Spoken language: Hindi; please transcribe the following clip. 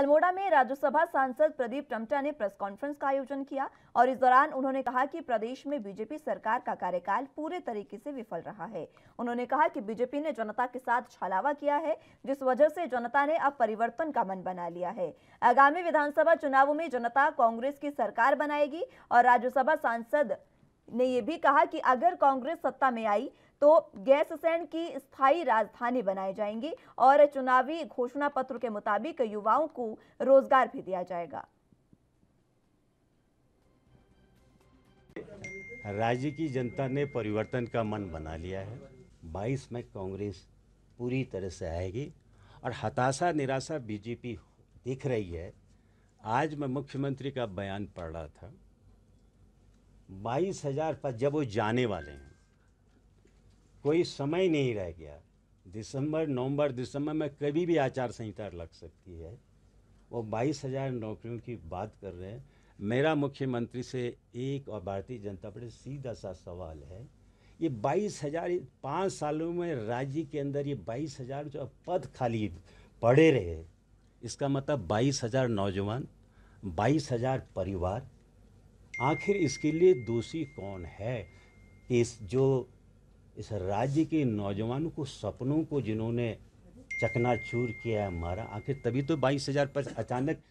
अल्मोड़ा में राज्यसभा सांसद प्रदीप टमटा ने प्रेस कॉन्फ्रेंस का आयोजन किया और इस दौरान उन्होंने कहा कि प्रदेश में बीजेपी सरकार का कार्यकाल पूरे तरीके से विफल रहा है उन्होंने कहा कि बीजेपी ने जनता के साथ छलावा किया है जिस वजह से जनता ने अब परिवर्तन का मन बना लिया है आगामी विधानसभा चुनावों में जनता कांग्रेस की सरकार बनाएगी और राज्यसभा सांसद ने यह भी कहा कि अगर कांग्रेस सत्ता में आई तो गैरसैंण की स्थायी राजधानी बनाई जाएंगी और चुनावी घोषणा पत्र के मुताबिक युवाओं को रोजगार भी दिया जाएगा राज्य की जनता ने परिवर्तन का मन बना लिया है 22 में कांग्रेस पूरी तरह से आएगी और हताशा निराशा बीजेपी दिख रही है आज मैं मुख्यमंत्री का बयान पढ़ रहा था बाईस हजार पर जब वो जाने वाले हैं कोई समय नहीं रह गया दिसंबर नवंबर दिसंबर में कभी भी आचार संहिता लग सकती है वो बाईस हज़ार नौकरियों की बात कर रहे हैं मेरा मुख्यमंत्री से एक और भारतीय जनता पार्टी सीधा सा सवाल है ये बाईस हज़ार पाँच सालों में राज्य के अंदर ये बाईस हज़ार जो पद खाली पड़े रहे इसका मतलब बाईस हज़ार नौजवान बाईस हज़ार परिवार आखिर इसके लिए दोषी कौन है इस जो इस राज्य के नौजवानों को सपनों को जिन्होंने चकनाचूर किया है मारा आखिर तभी तो बाईस हज़ार पर अचानक